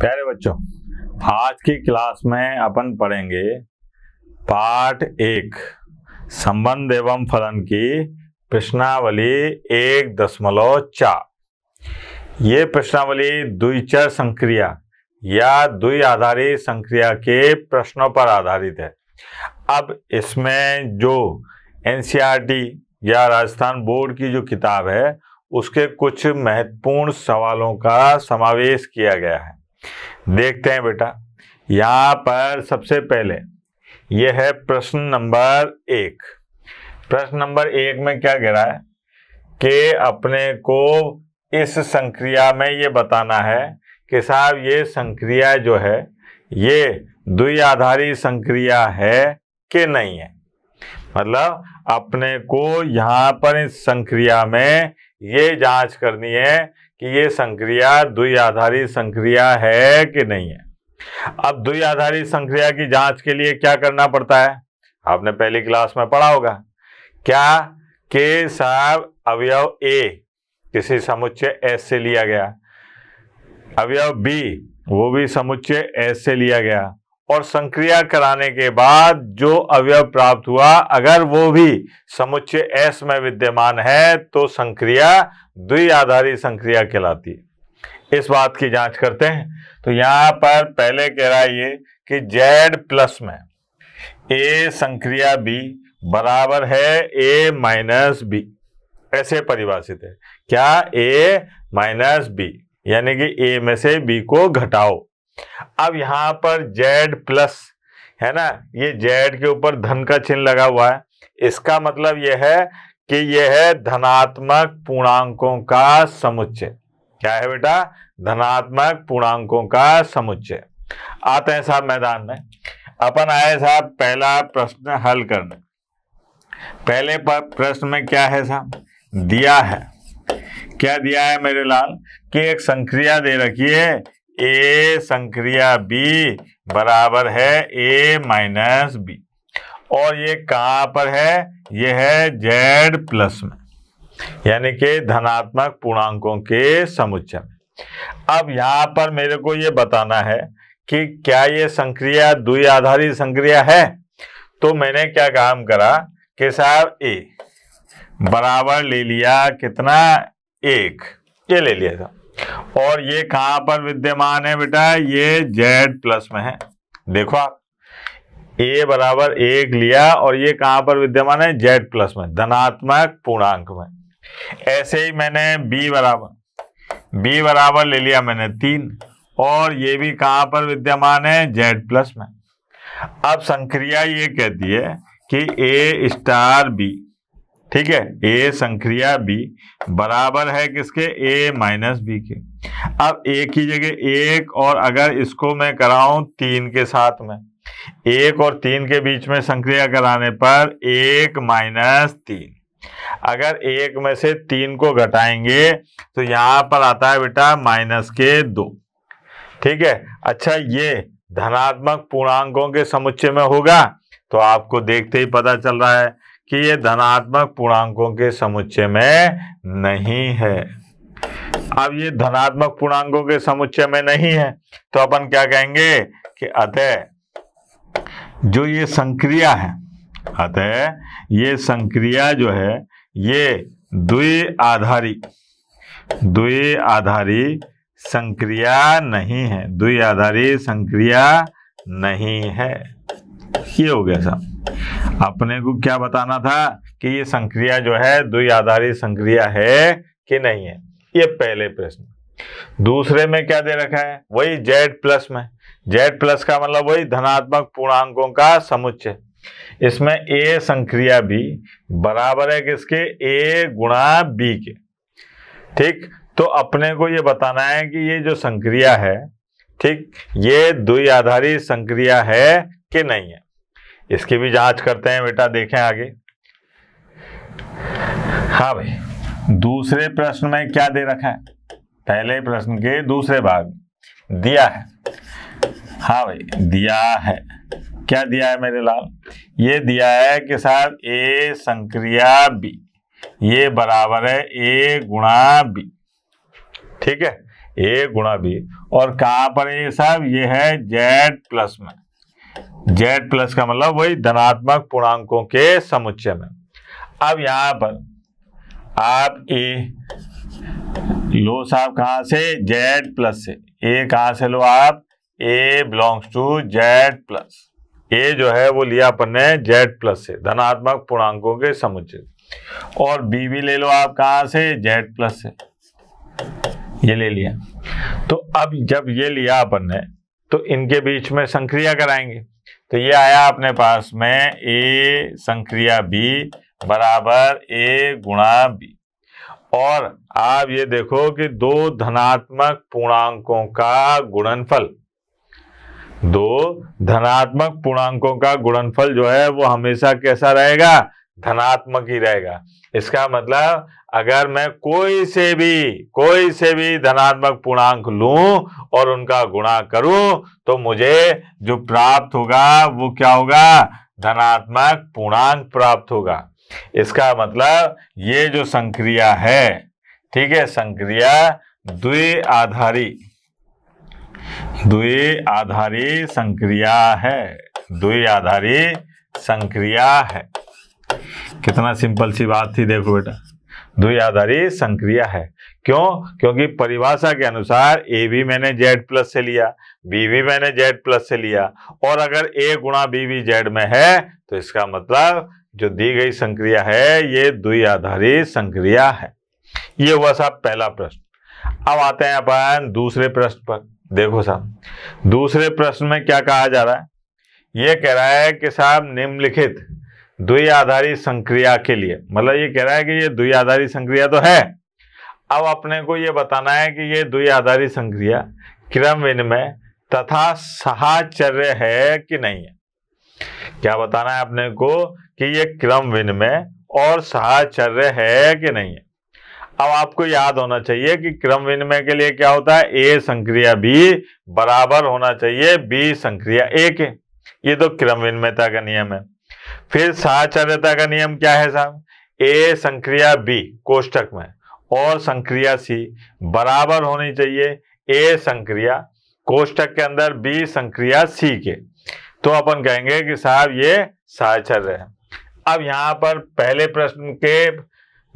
प्यारे बच्चों आज की क्लास में अपन पढ़ेंगे पाठ एक संबंध एवं फलन की प्रश्नावली एक दशमलव चार ये प्रश्नावली द्विचर संक्रिया या द्वि आधारित संक्रिया के प्रश्नों पर आधारित है अब इसमें जो एनसीईआरटी या राजस्थान बोर्ड की जो किताब है उसके कुछ महत्वपूर्ण सवालों का समावेश किया गया है देखते हैं बेटा यहाँ पर सबसे पहले यह है प्रश्न नंबर एक प्रश्न नंबर एक में क्या गिरा है कि अपने को इस संक्रिया में ये बताना है कि साहब ये संक्रिया जो है ये द्विआधारी संक्रिया है कि नहीं है मतलब अपने को यहाँ पर इस संक्रिया में ये जांच करनी है कि ये संक्रिया द्वि आधारित संक्रिया है कि नहीं है अब द्वि आधारित संक्रिया की जांच के लिए क्या करना पड़ता है आपने पहली क्लास में पढ़ा होगा क्या के साहब अवयव ए किसी समुच्चय एस से लिया गया अवयव बी वो भी समुच्चय एस से लिया गया और संक्रिया कराने के बाद जो अवयव प्राप्त हुआ अगर वो भी समुच्चय एस में विद्यमान है तो संक्रिया द्विआधारी संक्रिया कहलाती है इस बात की जांच करते हैं तो यहां पर पहले कह रहा है ये कि जेड प्लस में ए संक्रिया बी बराबर है ए माइनस बी ऐसे परिभाषित है क्या ए माइनस बी यानी कि ए में से बी को घटाओ अब यहां पर जेड प्लस है ना ये जेड के ऊपर धन का चिन्ह लगा हुआ है इसका मतलब यह है कि यह है धनात्मक पूर्णांकों का समुच्चय क्या है बेटा धनात्मक पूर्णांकों का समुच्चय आते हैं साहब मैदान में अपन आए साहब पहला प्रश्न हल करने पहले प्रश्न में क्या है साहब दिया है क्या दिया है मेरे लाल कि एक संक्रिया दे रखी है ए संक्रिया बी बराबर है ए माइनस बी और ये कहाँ पर है ये है जेड प्लस में यानी कि धनात्मक पूर्णांकों के समुच्चय में अब यहां पर मेरे को ये बताना है कि क्या ये संक्रिया द्वि आधारित संक्रिया है तो मैंने क्या काम करा कि साहब ए बराबर ले लिया कितना एक ये ले लिया था और ये कहां पर विद्यमान है बेटा ये जेड प्लस में है देखो आप ए बराबर एक लिया और ये कहां पर विद्यमान है जेड प्लस में धनात्मक पूर्णांक में ऐसे ही मैंने बी बराबर बी बराबर ले लिया मैंने तीन और ये भी कहां पर विद्यमान है जेड प्लस में अब संक्रिया ये कहती है कि ए स्टार बी ठीक है ए संक्रिया बी बराबर है किसके ए माइनस बी के अब ए की जगह एक और अगर इसको मैं कराऊं तीन के साथ में एक और तीन के बीच में संक्रिया कराने पर एक माइनस तीन अगर एक में से तीन को घटाएंगे तो यहां पर आता है बेटा माइनस के दो ठीक है अच्छा ये धनात्मक पूर्णांकों के समुच्चय में होगा तो आपको देखते ही पता चल रहा है कि ये धनात्मक पूर्णांकों के समुच्चय में नहीं है अब ये धनात्मक पूर्णांकों के समुच्चय में नहीं है तो अपन क्या कहेंगे कि अतः जो ये संक्रिया है अतः ये संक्रिया जो है ये द्वि आधारी द्वि आधारी संक्रिया नहीं है द्वि आधारी संक्रिया नहीं है ये हो गया साहब अपने को क्या बताना था कि ये संक्रिया जो है द्वि आधारित संक्रिया है कि नहीं है ये पहले प्रश्न दूसरे में क्या दे रखा है वही जेड प्लस में जेड प्लस का मतलब वही धनात्मक पूर्णांकों का समुच्चय इसमें ए संक्रिया भी बराबर है किसके ए गुणा बी के ठीक तो अपने को ये बताना है कि ये जो संक्रिया है ठीक ये द्वि आधारित संक्रिया है कि नहीं है इसकी भी जांच करते हैं बेटा देखें आगे हाँ भाई दूसरे प्रश्न में क्या दे रखा है पहले प्रश्न के दूसरे भाग दिया है हाँ भाई दिया है क्या दिया है मेरे लाल ये दिया है कि साहब ए संक्रिया बी ये बराबर है ए गुणा बी ठीक है ए गुणा बी और कहां पर है साहब ये है जेड प्लस में जेड प्लस का मतलब वही धनात्मक पूर्णांकों के समुच्चय में अब यहां पर आप ए लो साहब कहां से जेड प्लस से ए कहा से लो आप A belongs to Z plus A जो है वो लिया अपन ने जेड प्लस से धनात्मक पूर्णांकों के समुच्चय और बी भी ले लो आप कहा से जेड प्लस से ये ले लिया तो अब जब ये लिया अपन ने तो इनके बीच में संक्रिया कराएंगे तो ये आया अपने पास में ए संक्रिया बी बराबर ए गुणा बी और आप ये देखो कि दो धनात्मक पूर्णांकों का गुणनफल दो धनात्मक पूर्णांकों का गुणनफल जो है वो हमेशा कैसा रहेगा धनात्मक ही रहेगा इसका मतलब अगर मैं कोई से भी कोई से भी धनात्मक पूर्णांक लू और उनका गुणा करूं तो मुझे जो प्राप्त होगा वो क्या होगा धनात्मक पूर्णांक प्राप्त होगा इसका मतलब ये जो संक्रिया है ठीक है संक्रिया द्वि आधारी द्वि आधारी संक्रिया है द्वि आधारी संक्रिया है कितना सिंपल सी बात थी देखो बेटा द्विआधारी संक्रिया है क्यों क्योंकि परिभाषा के अनुसार ए भी मैंने जेड प्लस से लिया बी भी मैंने जेड प्लस से लिया और अगर ए गुणा बी भी जेड में है तो इसका मतलब जो दी गई संक्रिया है ये द्विआधारी संक्रिया है ये हुआ साहब पहला प्रश्न अब आते हैं अपन दूसरे प्रश्न पर देखो साहब दूसरे प्रश्न में क्या कहा जा रहा है यह कह रहा है कि साहब निम्नलिखित द्वि आधारी संक्रिया के लिए मतलब ये कह रहा है कि ये द्वि आधारी संक्रिया तो है अब अपने को ये बताना है कि ये द्वि आधारी संक्रिया क्रम विनिमय तथा सहाचर्य है कि नहीं है क्या बताना है अपने को कि ये क्रम विनिमय और सहाचर्य है कि नहीं है अब आपको याद होना चाहिए कि क्रम विनिमय के लिए क्या होता है ए संक्रिया बी बराबर होना चाहिए बी संक्रिया ए के ये तो क्रम विनिमयता का नियम है फिर साहचर्यता का नियम क्या है साहब ए संक्रिया बी कोष्टक में और संक्रिया सी बराबर होनी चाहिए ए संक्रिया कोष्टक के अंदर बी संक्रिया सी के तो अपन कहेंगे कि साहब ये साहचर्य है अब यहां पर पहले प्रश्न के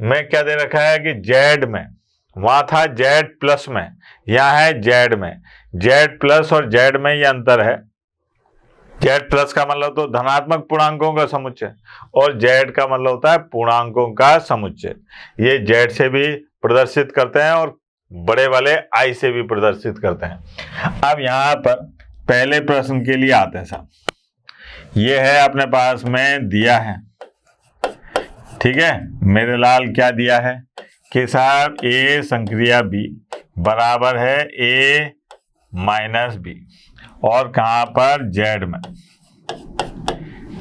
में क्या दे रखा है कि जेड में वहां था जेड प्लस में यहाँ है जेड में जेड प्लस और जेड में ये अंतर है जेड प्लस का मतलब तो धनात्मक पूर्णांकों का समुच्चय और जेड का मतलब होता है पूर्णांकों का समुच्चय ये जेड से भी प्रदर्शित करते हैं और बड़े वाले आई से भी प्रदर्शित करते हैं अब यहां पर पहले प्रश्न के लिए आते हैं साहब ये है अपने पास में दिया है ठीक है मेरे लाल क्या दिया है कि साहब ए संक्रिया बी बराबर है ए माइनस बी और कहां पर जेड में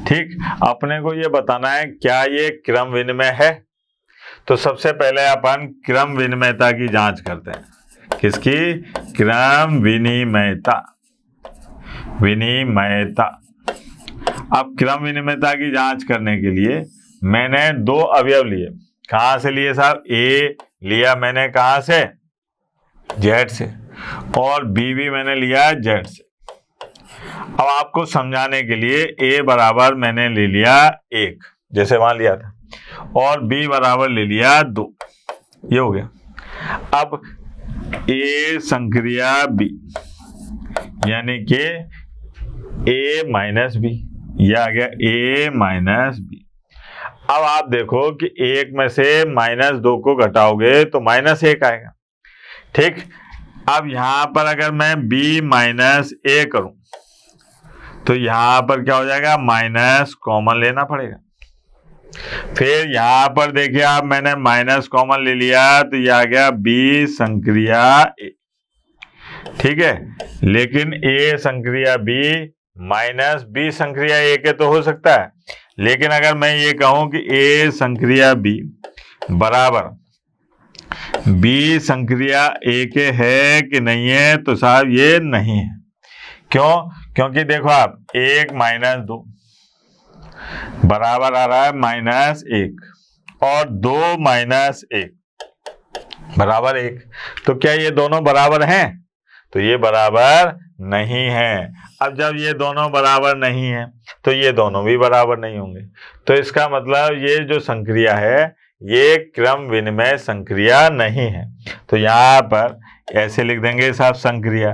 ठीक अपने को ये बताना है क्या ये क्रम विनिमय है तो सबसे पहले अपन क्रम विनिमयता की जांच करते हैं किसकी क्रम विनिमयता विनिमयता अब क्रम विनिमयता की जांच करने के लिए मैंने दो अवयव लिए कहा से लिए साहब ए लिया मैंने कहा से जेड से और बी भी मैंने लिया जेड से अब आपको समझाने के लिए ए बराबर मैंने ले लिया एक जैसे वहां लिया था और बी बराबर ले लिया दो ये हो गया अब ए संक्रिया बी यानी कि ए माइनस बी यह आ गया ए माइनस बी अब आप देखो कि एक में से माइनस दो को घटाओगे तो माइनस एक आएगा ठीक अब यहां पर अगर मैं बी माइनस ए करूं तो यहां पर क्या हो जाएगा माइनस कॉमन लेना पड़ेगा फिर यहां पर देखिए आप मैंने माइनस कॉमन ले लिया तो यह आ गया बी संक्रिया ए ठीक है लेकिन ए संक्रिया बी माइनस बी संक्रिया ए के तो हो सकता है लेकिन अगर मैं ये कहूं कि ए संक्रिया बी बराबर बी संक्रिया ए के है कि नहीं है तो साहब ये नहीं है क्यों क्योंकि देखो आप एक माइनस दो बराबर आ रहा है माइनस एक और दो माइनस एक बराबर एक तो क्या ये दोनों बराबर हैं तो ये बराबर नहीं है अब जब ये दोनों बराबर नहीं है तो ये दोनों भी बराबर नहीं होंगे तो इसका मतलब ये जो संक्रिया है ये क्रम विनिमय संक्रिया नहीं है तो यहां पर ऐसे लिख देंगे साहब संक्रिया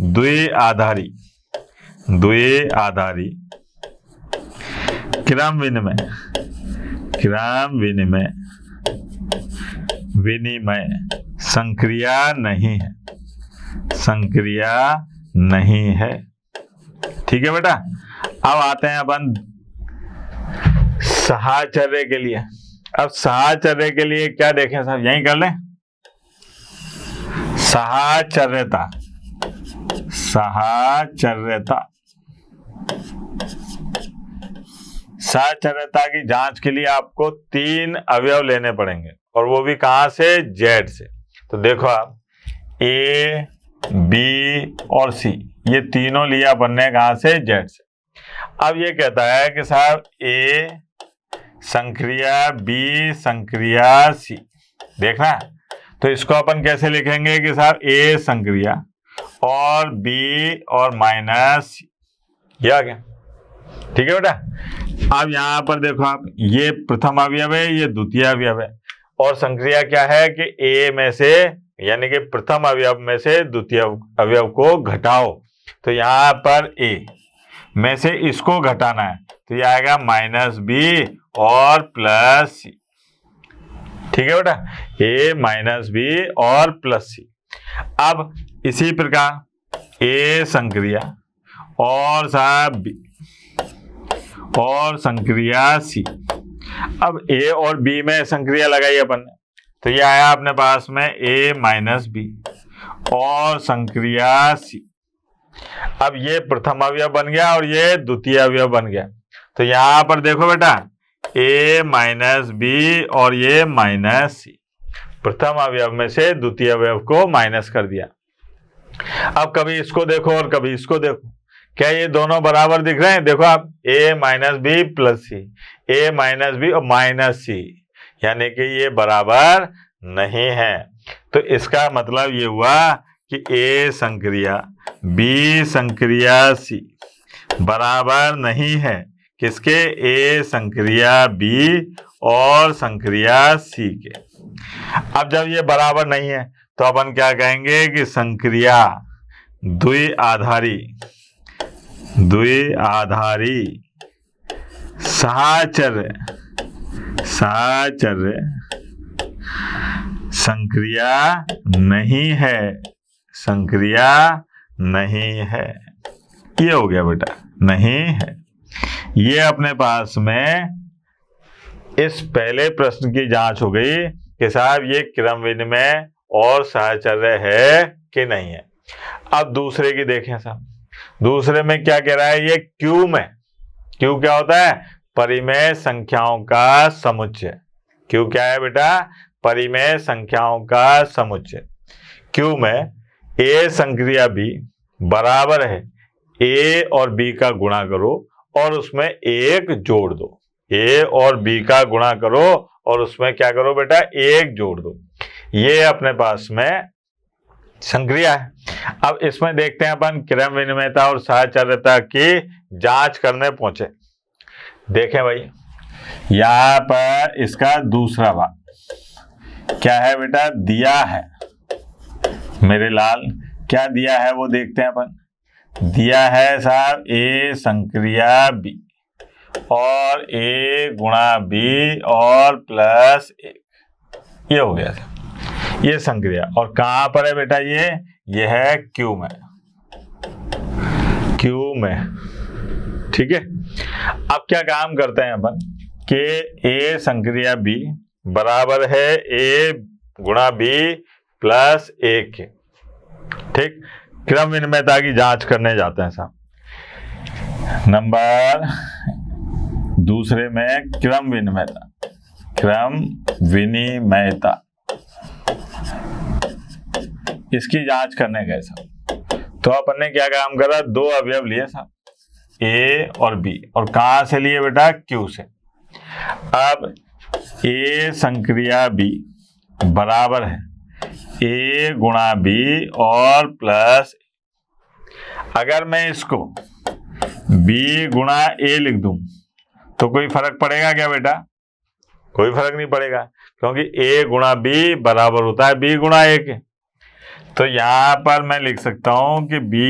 द्विआधारी द्वे आधारी क्रम विनिमय क्रम विनिमय विनिमय संक्रिया नहीं है संक्रिया नहीं है ठीक है बेटा अब आते हैं अपन सहाचर्य के लिए अब सहाचर्य के लिए क्या देखें साहब यही कर लें सहाचर्यता सहचर्यता सहचर्यता की जांच के लिए आपको तीन अवयव लेने पड़ेंगे और वो भी कहां से जेड से तो देखो आप ए बी और सी ये तीनों लिया बनने कहां से जेड से अब ये कहता है कि साहब ए संक्रिया बी संक्रिया सी देखना तो इसको अपन कैसे लिखेंगे कि साहब ए संक्रिया और बी और माइनस ये आ गया ठीक है बेटा अब यहां पर देखो आप ये प्रथम अवयव है ये द्वितीय अवयव है और संक्रिया क्या है कि ए में से यानी कि प्रथम अवयव में से द्वितीय अवयव को घटाओ तो यहां पर ए में से इसको घटाना है तो ये आएगा माइनस बी और प्लस सी ठीक है बेटा ए माइनस बी और प्लस सी अब इसी प्रकार ए संक्रिया और साहब और संक्रिया सी अब ए और बी में संक्रिया लगाई अपन ने तो ये आया अपने पास में ए माइनस बी और संक्रिया सी अब ये प्रथम अवयव बन गया और ये द्वितीय अवयव बन गया तो यहां पर देखो बेटा ए माइनस बी और ये माइनस सी प्रथम अवयव में से द्वितीय अवयव को माइनस कर दिया अब कभी इसको देखो और कभी इसको देखो क्या ये दोनों बराबर दिख रहे हैं देखो आप A minus B plus C A minus B और माइनस सी यानी कि ये बराबर नहीं है तो इसका मतलब ये हुआ कि ए संक्रिया बी संक्रिया सी बराबर नहीं है किसके ए संक्रिया बी और संक्रिया सी के अब जब ये बराबर नहीं है तो अपन क्या कहेंगे कि संक्रिया द्वि आधारी द्वि आधारी साचर साचर संक्रिया नहीं है संक्रिया नहीं है ये हो गया बेटा नहीं है ये अपने पास में इस पहले प्रश्न की जांच हो गई कि साहब ये क्रम विनिमय और साहचर्य है कि नहीं है अब दूसरे की देखें साहब दूसरे में क्या कह रहा है ये क्यू में क्यू क्या होता है परिमेय संख्याओं का समुच्चय क्यू क्या है बेटा परिमेय संख्याओं का समुच्चय क्यू में ए संक्रिया बी बराबर है ए और बी का गुणा करो और उसमें एक जोड़ दो ए और बी का गुणा करो और उसमें क्या करो बेटा एक जोड़ दो ये अपने पास में संक्रिया है अब इसमें देखते हैं अपन क्रम विनिमयता और सहचर्यता की जांच करने पहुंचे देखें भाई यहां पर इसका दूसरा भाग क्या है बेटा दिया है मेरे लाल क्या दिया है वो देखते हैं अपन दिया है साहब ए संक्रिया बी और ए गुणा बी और प्लस एक ये हो गया ये संक्रिया और कहां पर है बेटा ये ये है क्यू में क्यू में ठीक है अब क्या काम करते हैं अपन के ए संक्रिया बी बराबर है ए गुणा बी प्लस ए के ठीक क्रम विनिमयता की जांच करने जाते हैं साहब नंबर दूसरे में क्रम विनिमयता क्रम विनिमयता इसकी जांच करने गए साहब तो अपन ने क्या काम करा दो अवयव लिए साहब ए और बी और कहा से लिए बेटा क्यू से अब ए संक्रिया बी बराबर है ए गुणा बी और प्लस अगर मैं इसको बी गुणा ए लिख दू तो कोई फर्क पड़ेगा क्या बेटा कोई फर्क नहीं पड़ेगा क्योंकि ए गुणा बी बराबर होता है बी गुणा ए के तो यहां पर मैं लिख सकता हूं कि बी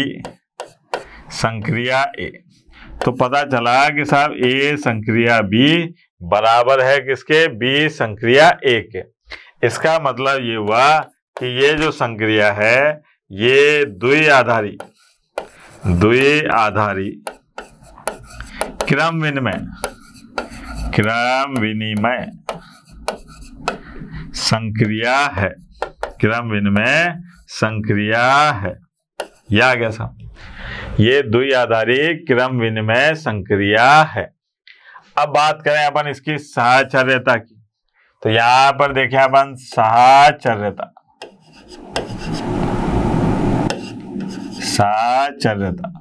संक्रिया ए तो पता चला कि साहब ए संक्रिया बी बराबर है किसके बी संक्रिया ए के इसका मतलब ये हुआ कि ये जो संक्रिया है ये द्वि आधारी द्वि आधारी क्रम विनिमय क्रम विनिमय संक्रिया है क्रम विनिमय संक्रिया है यह आ गया साहब ये दुई आधारित क्रम विनिमय संक्रिया है अब बात करें अपन इसकी सहचर्यता की तो यहां पर देखें अपन सहचर्यता साचर्यता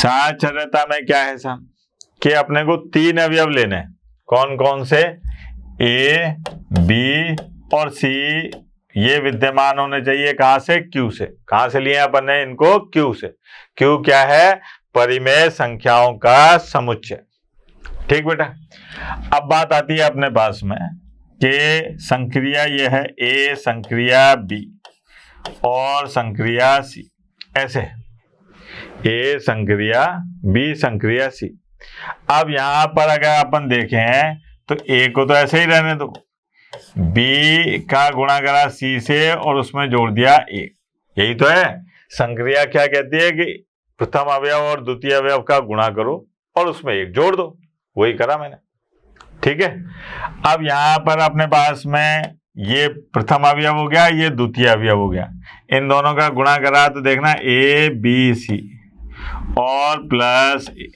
सहचर्यता में क्या है साहब कि अपने को तीन अवयव लेने कौन कौन से ए बी और सी ये विद्यमान होने चाहिए कहां से क्यू से कहां से लिए अपन ने इनको क्यू से क्यू क्या है परिमेय संख्याओं का समुच्चय ठीक बेटा अब बात आती है अपने पास में कि संक्रिया ये है ए संक्रिया बी और संक्रिया सी ऐसे ए संक्रिया बी संक्रिया सी अब यहां पर अगर अपन देखें तो ए को तो ऐसे ही रहने दो बी का गुणा करा सी से और उसमें जोड़ दिया ए यही तो है संक्रिया क्या कहती है कि प्रथम अवयव और द्वितीय अवयव का गुणा करो और उसमें एक जोड़ दो वही करा मैंने ठीक है अब यहां पर अपने पास में ये प्रथम अवयव हो गया ये द्वितीय अवयव हो गया इन दोनों का गुणा करा तो देखना ए बी सी और प्लस ए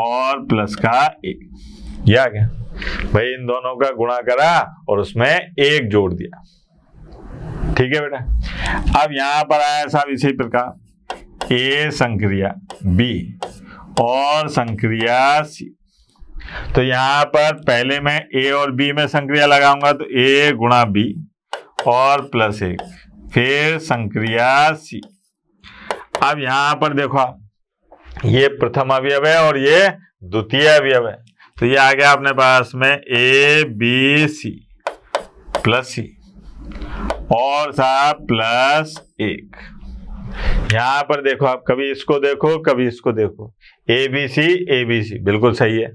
और प्लस का ए ये आ गया भाई इन दोनों का गुणा करा और उसमें एक जोड़ दिया ठीक है बेटा अब यहां पर आया साहब इसी प्रकार ए संक्रिया बी और संक्रिया सी तो यहां पर पहले मैं ए और बी में संक्रिया लगाऊंगा तो ए गुणा बी और प्लस एक फिर संक्रिया सी अब यहां पर देखो आप ये प्रथम अवयव है और ये द्वितीय अवयव है तो ये आ गया अपने पास में ए बी सी प्लस सी और साहब प्लस एक यहां पर देखो आप कभी इसको देखो कभी इसको देखो A B C A B C बिल्कुल सही है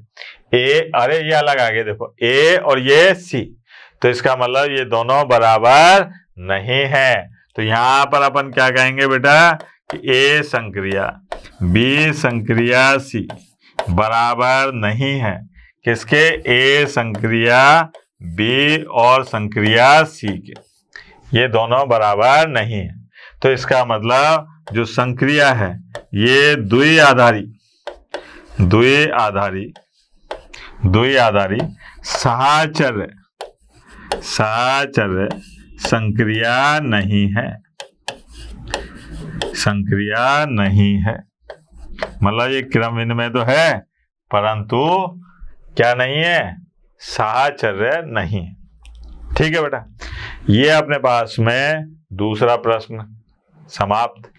ए अरे ये अलग आगे देखो ए और ये सी तो इसका मतलब ये दोनों बराबर नहीं है तो यहां पर अपन क्या कहेंगे बेटा कि ए संक्रिया बी संक्रिया सी बराबर नहीं है किसके ए संक्रिया बी और संक्रिया सी के ये दोनों बराबर नहीं है तो इसका मतलब जो संक्रिया है ये दुई आधारी दुई आधारी दुई आधारी साचर साचर संक्रिया नहीं है संक्रिया नहीं है मतलब ये क्रम में तो है परंतु क्या नहीं है साहचर्य नहीं ठीक है बेटा ये अपने पास में दूसरा प्रश्न समाप्त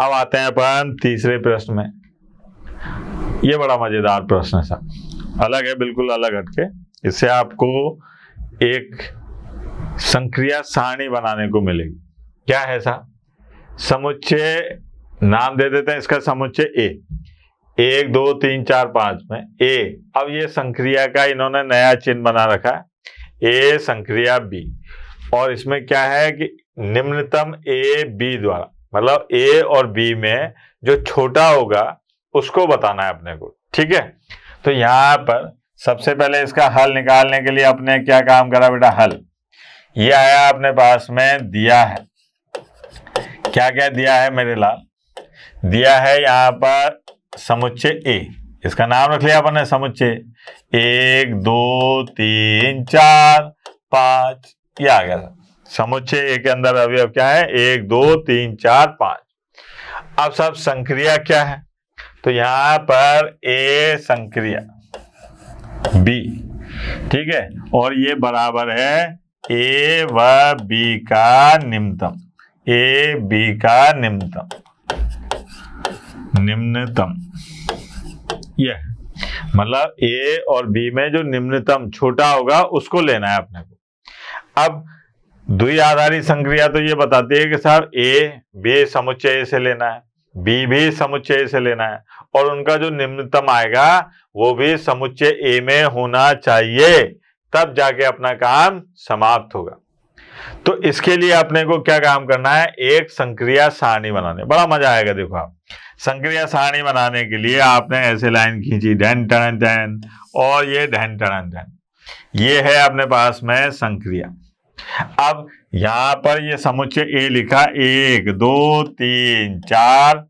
अब आते हैं अपन तीसरे प्रश्न में ये बड़ा मजेदार प्रश्न है सर अलग है बिल्कुल अलग हटके इससे आपको एक संक्रिया सारणी बनाने को मिलेगी क्या है सर समुच्चय नाम दे देते हैं इसका समुच्चय ए एक दो तीन चार पांच में ए अब ये संक्रिया का इन्होंने नया चिन्ह बना रखा है ए संक्रिया बी और इसमें क्या है कि निम्नतम ए बी द्वारा मतलब ए और बी में जो छोटा होगा उसको बताना है अपने को ठीक है तो यहां पर सबसे पहले इसका हल निकालने के लिए अपने क्या काम करा बेटा हल ये आया अपने पास में दिया है क्या क्या दिया है मेरे लाल दिया है यहां पर समुच्चय ए इसका नाम रख लिया अपन ने समुच्चय एक दो तीन चार पांच ये आ गया समुच्चय ए के अंदर अभी अब क्या है एक दो तीन चार पांच अब सब संक्रिया क्या है तो यहां पर ए संक्रिया बी ठीक है और ये बराबर है ए व बी का निम्नतम ए बी का निम्नतम निम्नतम यह मतलब ए और बी में जो निम्नतम छोटा होगा उसको लेना है अपने को अब द्वि आधारित संक्रिया तो ये बताती है कि साहब ए बी समुच्चय से लेना है बी भी समुच्चय से लेना है और उनका जो निम्नतम आएगा वो भी समुच्चय ए में होना चाहिए तब जाके अपना काम समाप्त होगा तो इसके लिए अपने को क्या काम करना है एक संक्रिया सारणी बनाने बड़ा मजा आएगा देखो आप संक्रिया सारणी बनाने के लिए आपने ऐसे लाइन खींची डन टन टन और ये डन टन टन ये है अपने पास में संक्रिया अब यहां पर ये समुच्चय ए लिखा एक दो तीन चार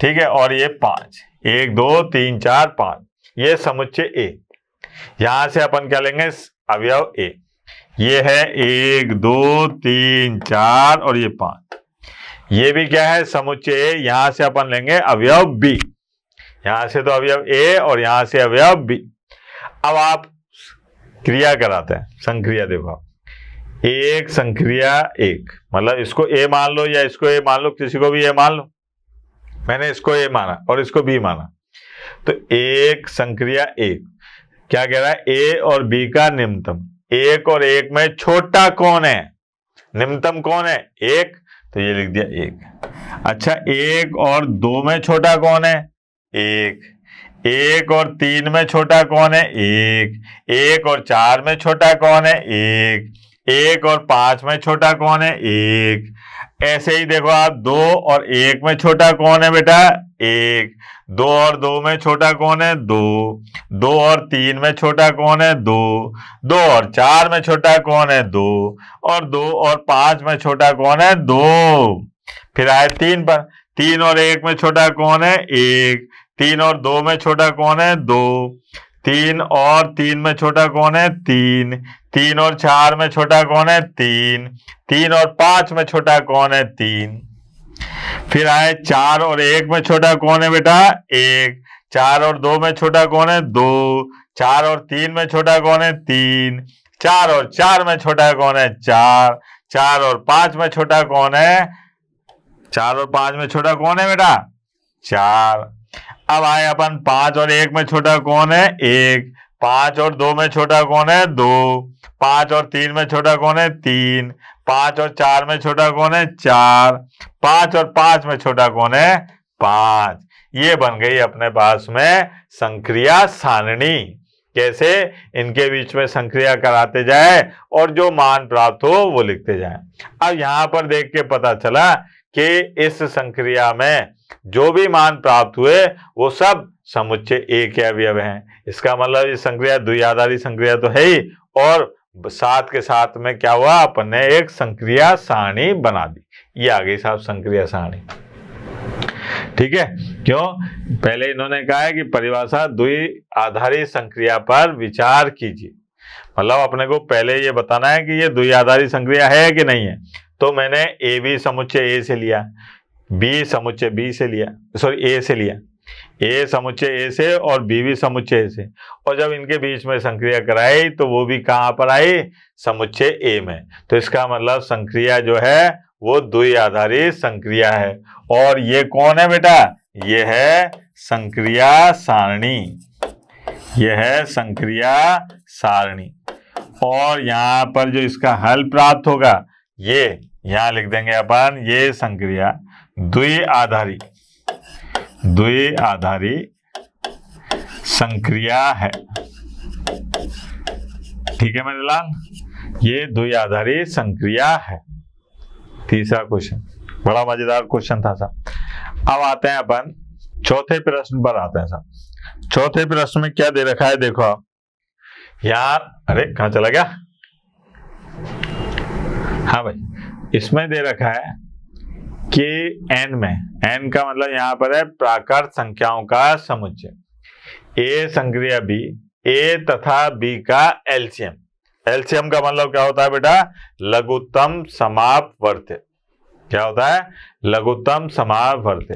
ठीक है और ये पांच एक दो तीन चार पांच ये समुच्चय ए यहां से अपन क्या लेंगे अवयव ए ये है एक दो तीन चार और ये पांच ये भी क्या है समुच्चय यहां से अपन लेंगे अवयव बी यहां से तो अवयव ए और यहां से अवयव बी अब आप क्रिया कराते हैं संक्रिया देखो आप एक संक्रिया एक मतलब इसको ए मान लो या इसको ए मान लो किसी को भी ए मान लो मैंने इसको ए माना और इसको बी माना तो एक संक्रिया एक क्या कह रहा है ए और बी का निम्नतम एक और एक में छोटा कौन है निम्नतम कौन है एक तो ये लिख दिया एक अच्छा एक और दो में छोटा कौन है एक एक और तीन में छोटा कौन है एक एक और चार में छोटा कौन है एक एक और पांच में छोटा कौन है एक ऐसे ही देखो आप दो और एक में छोटा कौन है बेटा एक दो और दो में छोटा कौन है दो दो और तीन में छोटा कौन है दो दो और चार में छोटा कौन है दो और दो और पांच में छोटा कौन है दो फिर आए तीन पर तीन और एक में छोटा कौन है एक तीन और दो में छोटा कौन है दो तीन और तीन में छोटा कौन है तीन तीन और चार में छोटा कौन है तीन तीन और पांच में छोटा कौन है तीन फिर आए चार और एक में छोटा कौन है बेटा एक चार और दो में छोटा कौन है दो चार और तीन में छोटा कौन है तीन चार और चार में छोटा कौन है चार चार और पांच में छोटा कौन है चार और पांच में छोटा कौन है बेटा चार अब आए अपन पांच और एक में छोटा कौन है एक पांच और दो में छोटा कौन है दो पांच और तीन में छोटा कौन है तीन पांच और चार में छोटा कौन है चार पांच और पांच में छोटा कौन है पांच ये बन गई अपने पास में संक्रिया सारणी कैसे इनके बीच में संक्रिया कराते जाए और जो मान प्राप्त हो वो लिखते जाए अब यहां पर देख के पता चला कि इस संक्रिया में जो भी मान प्राप्त हुए वो सब समुच्चय एक अवयव हैं इसका मतलब ये संक्रिया द्विआधारी संक्रिया तो है ही और साथ के साथ में क्या हुआ अपन ने एक संक्रिया सारणी बना दी ये आ गई साहब संक्रिया सारणी ठीक है क्यों पहले इन्होंने कहा है कि परिभाषा द्वि आधारित संक्रिया पर विचार कीजिए मतलब अपने को पहले ये बताना है कि ये द्वि आधारित संक्रिया है कि नहीं है तो मैंने ए बी समुच्चय ए से लिया बी समुच्चय बी से लिया सॉरी ए से लिया ए समुच्चय ए से और भी समुच्चय ए से और जब इनके बीच में संक्रिया कराई तो वो भी कहाँ पर आई समुच्चय ए में तो इसका मतलब संक्रिया जो है वो द्वि आधारित संक्रिया है और ये कौन है बेटा ये है संक्रिया सारणी ये है संक्रिया सारणी और यहाँ पर जो इसका हल प्राप्त होगा ये यहाँ लिख देंगे अपन ये संक्रिया द्वि आधारित द्वे आधारी संक्रिया है ठीक है मेरे लाल ये द्वे आधारी संक्रिया है तीसरा क्वेश्चन बड़ा मजेदार क्वेश्चन था सर अब आते हैं अपन चौथे प्रश्न पर आते हैं सर चौथे प्रश्न में क्या दे रखा है देखो आप यार अरे कहा चला गया हाँ भाई इसमें दे रखा है के एन में एन का मतलब यहां पर है प्राकृत संख्याओं का समुच्चय ए संक्रिया बी ए तथा बी का एलसीएम एलसीएम का मतलब क्या होता है बेटा लघुत्तम वर्त क्या होता है लघुत्तम समाप वर्त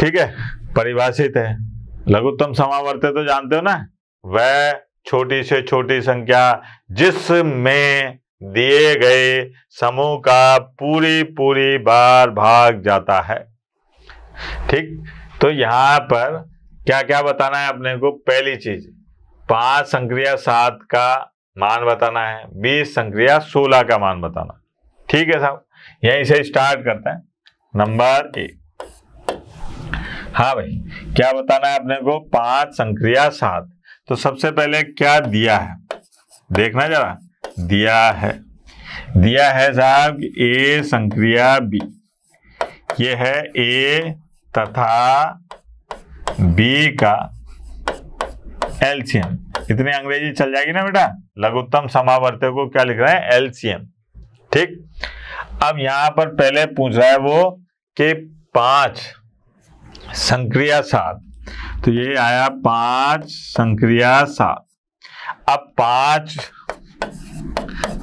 ठीक है परिभाषित है लघुत्तम समावर्त तो जानते हो ना वह छोटी से छोटी संख्या जिसमें दिए गए समूह का पूरी पूरी बार भाग जाता है ठीक तो यहां पर क्या क्या बताना है अपने को पहली चीज पांच संक्रिया सात का मान बताना है बीस संक्रिया सोलह का मान बताना ठीक है साहब यहीं से स्टार्ट करते हैं नंबर एक हाँ भाई क्या बताना है अपने को पांच संक्रिया सात तो सबसे पहले क्या दिया है देखना जरा दिया है दिया है साहब ए संक्रिया बी ये है ए तथा बी का एलसीएम इतनी अंग्रेजी चल जाएगी ना बेटा लघुत्तम समावर्तक को क्या लिख रहा है एलसीएम ठीक अब यहां पर पहले पूछ रहा है वो कि पांच संक्रिया सात तो ये आया पांच संक्रिया सात अब पांच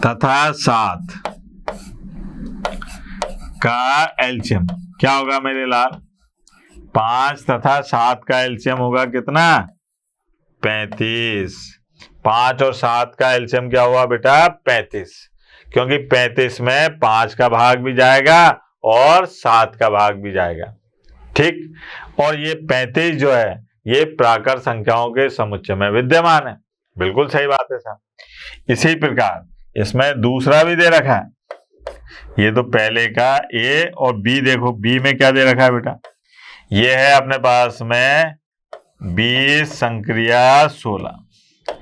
तथा सात का एल्शियम क्या होगा मेरे लाल पांच तथा सात का एल्शियम होगा कितना पैतीस पांच और सात का एल्शियम क्या हुआ बेटा पैतीस क्योंकि पैतीस में पांच का भाग भी जाएगा और सात का भाग भी जाएगा ठीक और ये पैंतीस जो है ये प्राकर संख्याओं के समुच्चय में विद्यमान है बिल्कुल सही बात है सर इसी प्रकार इसमें दूसरा भी दे रखा है ये तो पहले का ए और बी देखो बी में क्या दे रखा है बेटा ये है अपने पास में बीस संक्रिया सोलह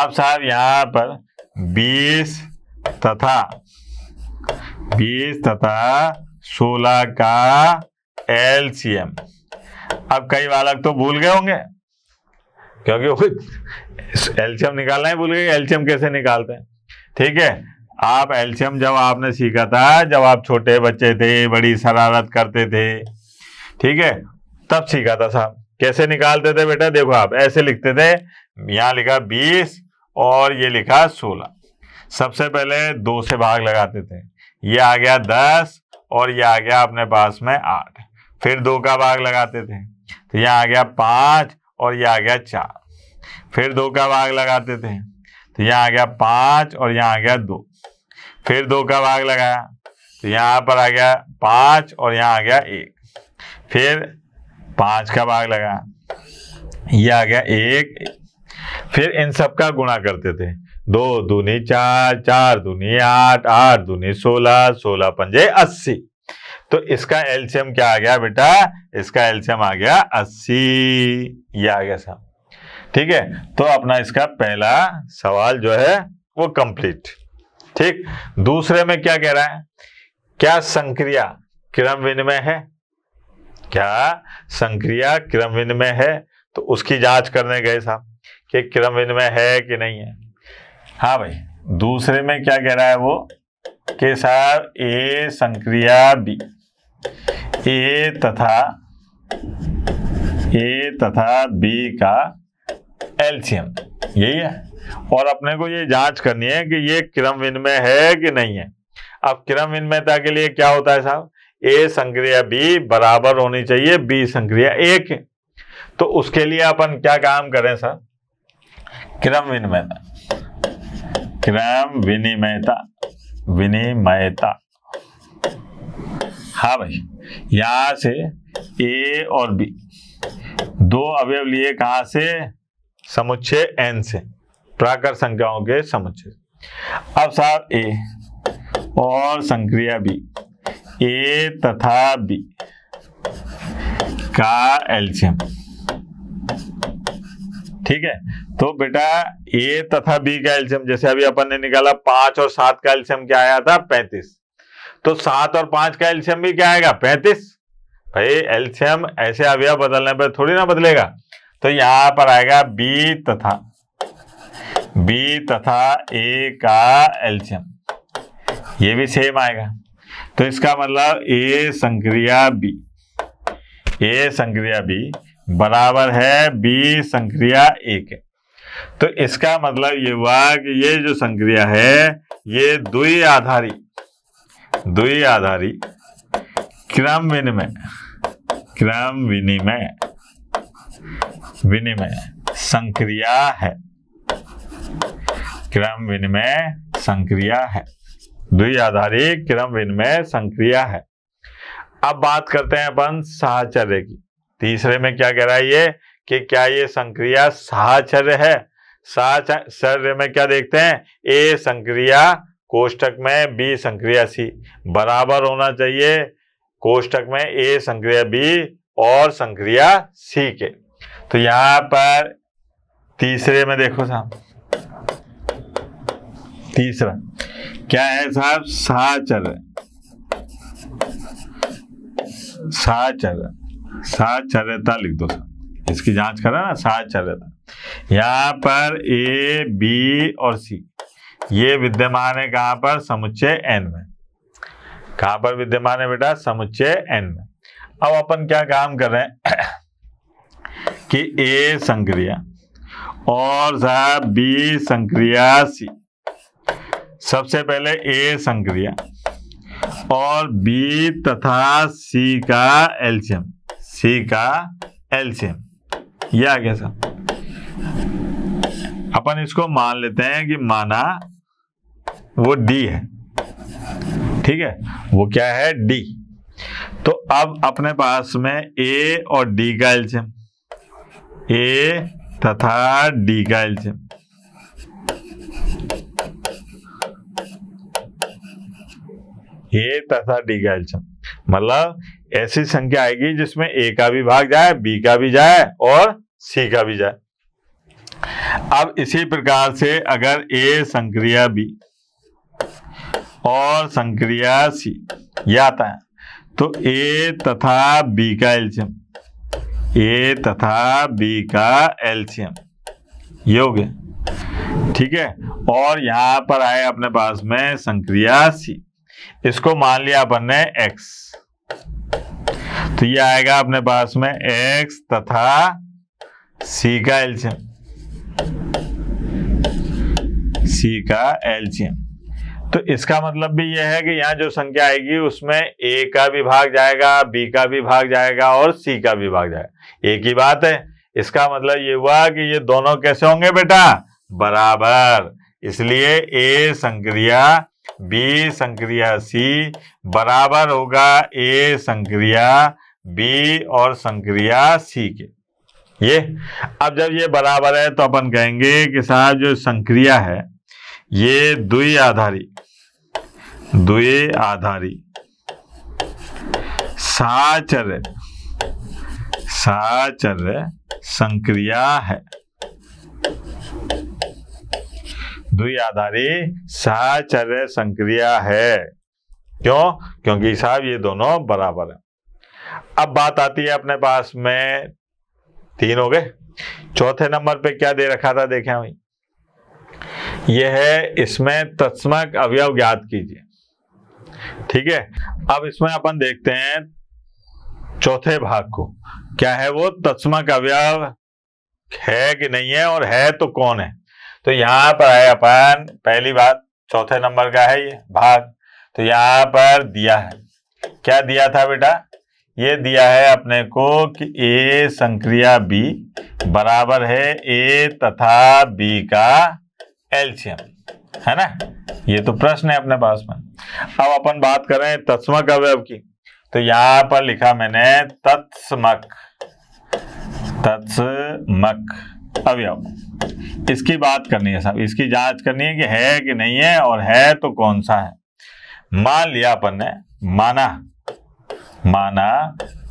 अब साहब यहां पर बीस तथा बीस तथा सोलह का एलसीएम अब कई बालक तो भूल गए होंगे क्योंकि एल्शियम निकालना ही भूल गए एल्शियम कैसे निकालते हैं ठीक है आप एल्शियम जब आपने सीखा था जब आप छोटे बच्चे थे बड़ी शरारत करते थे ठीक है तब सीखा था साहब कैसे निकालते थे बेटा देखो आप ऐसे लिखते थे यहाँ लिखा बीस और ये लिखा सोलह सबसे पहले दो से भाग लगाते थे ये आ गया दस और ये आ गया अपने पास में आठ फिर दो का भाग लगाते थे तो यहाँ आ गया पांच और ये आ गया चार फिर दो का भाग लगाते थे तो यहाँ आ गया पांच और यहाँ आ गया दो फिर दो का भाग लगाया तो यहाँ पर आ गया पांच और यहाँ आ गया एक फिर पांच का भाग लगाया ये आ गया एक फिर इन सब का गुणा करते थे दो दूनी चार चार दूनी आठ आठ दूनी सोलह सोलह पंजे अस्सी तो इसका एलसीएम क्या आ गया बेटा इसका एलसीएम आ गया अस्सी ये आ गया साहब ठीक है तो अपना इसका पहला सवाल जो है वो कंप्लीट ठीक दूसरे में क्या कह रहा है क्या संक्रिया क्रम विनिमय है क्या संक्रिया क्रम विनिमय है तो उसकी जांच करने गए साहब कि क्रम विनिमय है कि नहीं है हाँ भाई दूसरे में क्या कह रहा है वो कि साहब ए संक्रिया बी ए तथा ए तथा बी का एल्शियम यही है और अपने को ये जांच करनी है कि ये क्रम विनिमय है कि नहीं है अब क्रम विनिमयता के लिए क्या होता है साहब ए संक्रिया बी बराबर होनी चाहिए बी संक्रिया ए के तो उसके लिए अपन क्या काम करें सर क्रम विनिमयता क्रम विनिमयता विनिमयता हाँ भाई यहां से ए और बी दो अवयव लिए कहा से समुच्चय एन से प्राकर संख्याओं के समुच्चय अब सार ए और संक्रिया बी ए तथा बी का एल्शियम ठीक है तो बेटा ए तथा बी का एल्शियम जैसे अभी अपन ने निकाला पांच और सात का एल्शियम क्या आया था पैंतीस तो सात और पांच का एल्शियम भी क्या आएगा पैंतीस भाई एल्शियम ऐसे अवयव बदलने पर थोड़ी ना बदलेगा तो यहां पर आएगा बी तथा बी तथा ए का एल्शियम ये भी सेम आएगा तो इसका मतलब ए संक्रिया बी ए संक्रिया बी बराबर है बी संक्रिया ए के तो इसका मतलब ये हुआ कि ये जो संक्रिया है ये दुई आधारी दुई आधारी क्रम विनिमय क्रम विनिमय विनिमय संक्रिया है क्रम विनिमय संक्रिया है द्विआधारी क्रम विनिमय संक्रिया है अब बात करते हैं अपन साहचर्य की तीसरे में क्या कह रहा है ये कि क्या ये संक्रिया साहचर्य है साहचर्य में क्या देखते हैं ए संक्रिया कोष्टक में बी संक्रिया सी बराबर होना चाहिए कोष्टक में ए संक्रिया बी और संक्रिया सी के तो यहां पर तीसरे में देखो साहब तीसरा क्या है साहब सा चल रहा सा चल सा लिख दो साहब इसकी जांच करा ना सा चल पर ए बी और सी ये विद्यमान है कहां पर समुच्चय एन में कहां पर विद्यमान है बेटा समुच्चय एन में अब अपन क्या काम कर रहे हैं कि ए संक्रिया और साहब बी संक्रिया सी सबसे पहले ए संक्रिया और बी तथा सी का एल्शियम सी का एल्शियम यह आ गया सर अपन इसको मान लेते हैं कि माना वो डी है ठीक है वो क्या है डी तो अब अपने पास में ए और डी का एल्शियम ए तथा डी का છે ए तथा डी का एल्शियम मतलब ऐसी संख्या आएगी जिसमें ए का भी भाग जाए बी का भी जाए और सी का भी जाए अब इसी प्रकार से अगर ए संक्रिया बी और संक्रिया सी यह आता है तो ए तथा बी का एल्शियम ए तथा बी का एल्शियम ये हो गया ठीक है और यहां पर आए अपने पास में संक्रिया सी इसको मान लिया अपन ने एक्स तो ये आएगा अपने पास में एक्स तथा सी का एल्शियम सी का एल्शियम तो इसका मतलब भी यह है कि यहाँ जो संख्या आएगी उसमें ए का भी भाग जाएगा बी का भी भाग जाएगा और सी का भी भाग जाएगा एक ही बात है इसका मतलब ये हुआ कि ये दोनों कैसे होंगे बेटा बराबर इसलिए ए संक्रिया बी संक्रिया सी बराबर होगा ए संक्रिया बी और संक्रिया सी के ये अब जब ये बराबर है तो अपन कहेंगे कि साहब जो संक्रिया है ये द्वि आधारी द्वे आधारी साचर साचर संक्रिया है द्वि आधारी साचर संक्रिया है क्यों क्योंकि साहब ये दोनों बराबर है अब बात आती है अपने पास में तीन हो गए चौथे नंबर पे क्या दे रखा था देखें भाई यह है इसमें तत्समक अवयव ज्ञात कीजिए ठीक है अब इसमें अपन देखते हैं चौथे भाग को क्या है वो तत्समा का अवयव है कि नहीं है और है तो कौन है तो यहां पर है अपन पहली बात चौथे नंबर का है ये भाग तो यहां पर दिया है क्या दिया था बेटा ये दिया है अपने को कि ए संक्रिया बी बराबर है ए तथा बी का एल्शियम है ना ये तो प्रश्न है अपने पास में अब अपन बात करें तत्समक अवयव की तो यहां पर लिखा मैंने तत्समक तत्समक अवयव इसकी बात करनी है साहब इसकी जांच करनी है कि है कि नहीं है और है तो कौन सा है मान लिया अपन ने माना माना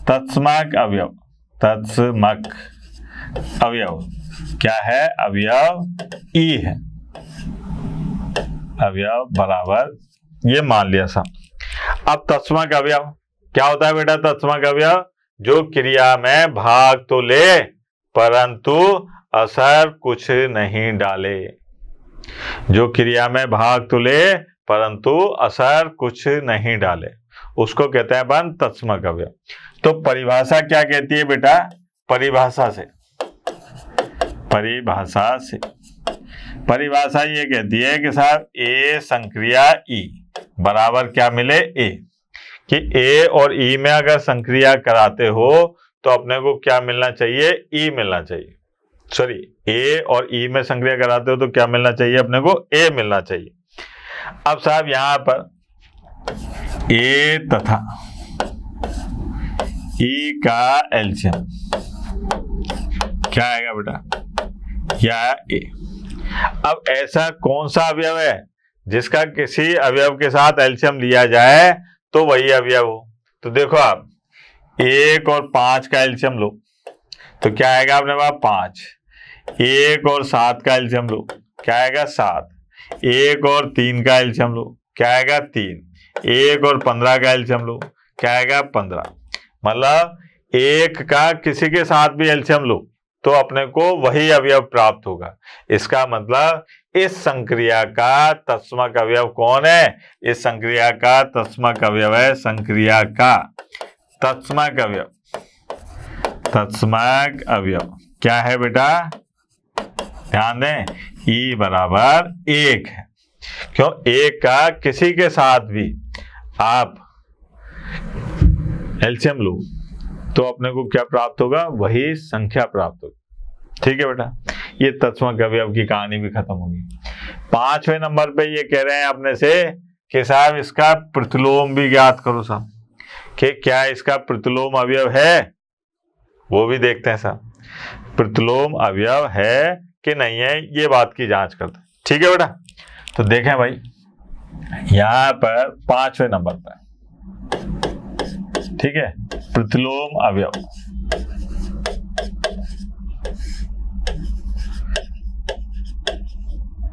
तत्समक अवयव तत्समक अवयव क्या है अवयव ई है अवयव बराबर ये मान लिया सब अब तस्मक अवयव क्या होता है बेटा तस्मक अवयव जो क्रिया में भाग तो ले परंतु असर कुछ नहीं डाले जो क्रिया में भाग तो ले परंतु असर कुछ नहीं डाले उसको कहते हैं बन तत्समक अवयव तो परिभाषा क्या कहती है बेटा परिभाषा से परिभाषा से परिभाषा ये कहती है कि साहब ए संक्रिया ई बराबर क्या मिले ए कि ए और ई में अगर संक्रिया कराते हो तो अपने को क्या मिलना चाहिए ई मिलना चाहिए सॉरी ए और ई में संक्रिया कराते हो तो क्या मिलना चाहिए अपने को ए मिलना चाहिए अब साहब यहां पर ए तथा ई का एल्शियम क्या आएगा बेटा या ए अब ऐसा कौन सा अवयव है जिसका किसी अवयव के साथ एल्शियम लिया जाए तो वही अवयव हो तो देखो आप एक और पांच का एल्शियम लो तो क्या आएगा आपने बाप पांच एक और सात का एल्शियम लो क्या आएगा सात एक और तीन का एल्शियम लो क्या आएगा तीन एक और पंद्रह का एल्शियम लो क्या आएगा पंद्रह मतलब एक का किसी के साथ भी एल्शियम लो तो अपने को वही अवयव प्राप्त होगा इसका मतलब इस संक्रिया का तस्मक अवयव कौन है इस संक्रिया का तस्मक अवयव है संक्रिया का तस्मक अवयव तस्मक अवयव क्या है बेटा ध्यान दें ई e बराबर एक है क्यों एक का किसी के साथ भी आप एल्शियम लो तो अपने को क्या प्राप्त होगा वही संख्या प्राप्त होगी ठीक है बेटा ये तत्व कवयव की कहानी भी खत्म होगी पांचवें नंबर पे ये कह रहे हैं अपने से कि साहब इसका प्रतिलोम भी ज्ञात करो साहब कि क्या इसका प्रतिलोम अवयव है वो भी देखते हैं साहब प्रतिलोम अवयव है कि नहीं है ये बात की जांच करते ठीक है बेटा तो देखें भाई यहां पर पांचवें नंबर पर ठीक है प्रतिलोम अवयव